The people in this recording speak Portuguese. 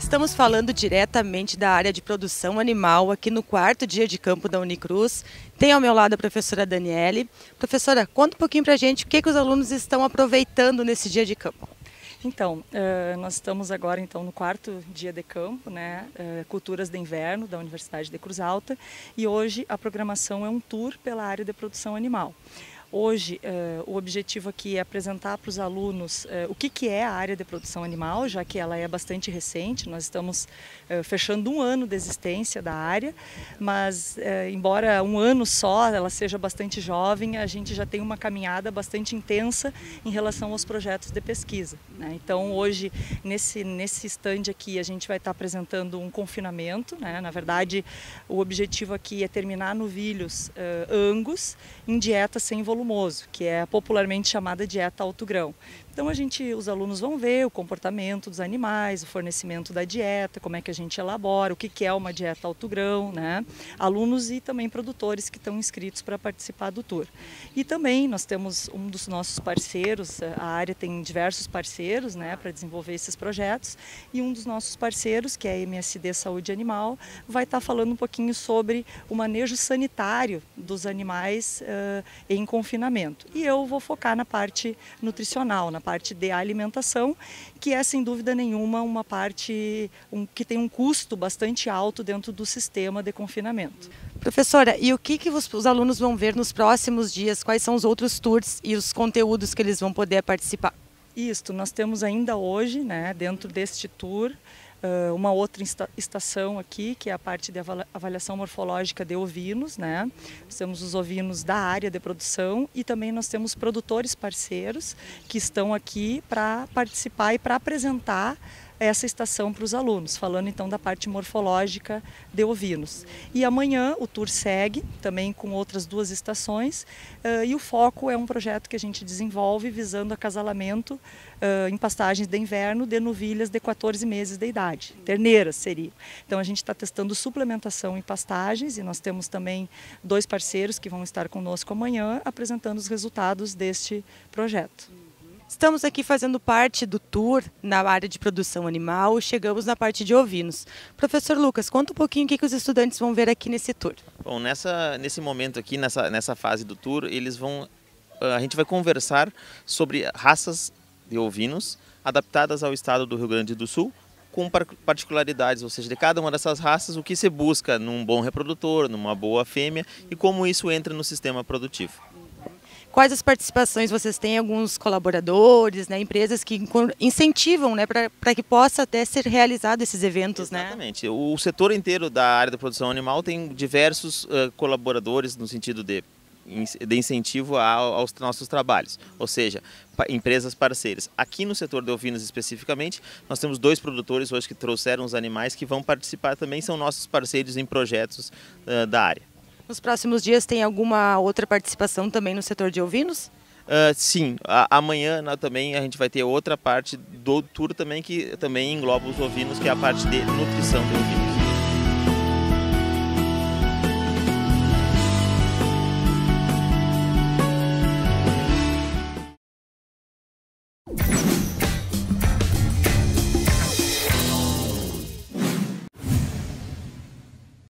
Estamos falando diretamente da área de produção animal aqui no quarto dia de campo da Unicruz. Tem ao meu lado a professora Daniele. Professora, conta um pouquinho para a gente o que, que os alunos estão aproveitando nesse dia de campo. Então, uh, nós estamos agora então no quarto dia de campo, né, uh, Culturas de Inverno da Universidade de Cruz Alta, e hoje a programação é um tour pela área de produção animal. Hoje, eh, o objetivo aqui é apresentar para os alunos eh, o que, que é a área de produção animal, já que ela é bastante recente, nós estamos eh, fechando um ano de existência da área, mas embora um ano só ela seja bastante jovem, a gente já tem uma caminhada bastante intensa em relação aos projetos de pesquisa. Né? Então, hoje, nesse, nesse stand aqui, a gente vai estar apresentando um confinamento, né? na verdade, o objetivo aqui é terminar novilhos angus em dieta sem volume volumoso, que é popularmente chamada dieta alto grão. Então a gente, os alunos vão ver o comportamento dos animais, o fornecimento da dieta, como é que a gente elabora, o que, é uma dieta alto grão, né? Alunos e também produtores que estão inscritos para participar do tour. E também nós temos um dos nossos parceiros, a área tem diversos parceiros, né, para desenvolver esses projetos, e um dos nossos parceiros, que é a MSD Saúde Animal, vai estar falando um pouquinho sobre o manejo sanitário dos animais uh, em conflito confinamento. E eu vou focar na parte nutricional, na parte de alimentação, que é sem dúvida nenhuma uma parte um, que tem um custo bastante alto dentro do sistema de confinamento. Professora, e o que, que os, os alunos vão ver nos próximos dias? Quais são os outros tours e os conteúdos que eles vão poder participar? Isto, nós temos ainda hoje, né, dentro deste tour, uma outra estação aqui, que é a parte de avaliação morfológica de ovinos, né? Nós temos os ovinos da área de produção e também nós temos produtores parceiros que estão aqui para participar e para apresentar essa estação para os alunos, falando então da parte morfológica de ovinos. E amanhã o tour segue, também com outras duas estações, eh, e o foco é um projeto que a gente desenvolve visando acasalamento eh, em pastagens de inverno de novilhas de 14 meses de idade, terneiras seria. Então a gente está testando suplementação em pastagens e nós temos também dois parceiros que vão estar conosco amanhã apresentando os resultados deste projeto. Estamos aqui fazendo parte do tour na área de produção animal e chegamos na parte de ovinos. Professor Lucas, conta um pouquinho o que, que os estudantes vão ver aqui nesse tour. Bom, nessa, nesse momento aqui, nessa, nessa fase do tour, eles vão. Ah, a gente vai conversar sobre raças de ovinos adaptadas ao estado do Rio Grande do Sul, com particularidades, ou seja, de cada uma dessas raças, o que se busca num bom reprodutor, numa boa fêmea e como isso entra no sistema produtivo quais as participações vocês têm, alguns colaboradores, né, empresas que incentivam né, para que possa até ser realizado esses eventos. Né? Exatamente. Né? O setor inteiro da área da produção animal tem diversos uh, colaboradores no sentido de de incentivo aos nossos trabalhos, ou seja, empresas parceiras. Aqui no setor de ovinos especificamente, nós temos dois produtores hoje que trouxeram os animais que vão participar também, são nossos parceiros em projetos da área. Nos próximos dias tem alguma outra participação também no setor de ovinos? Uh, sim, a, amanhã né, também a gente vai ter outra parte do tour também que também engloba os ovinos, que é a parte de nutrição do ovino.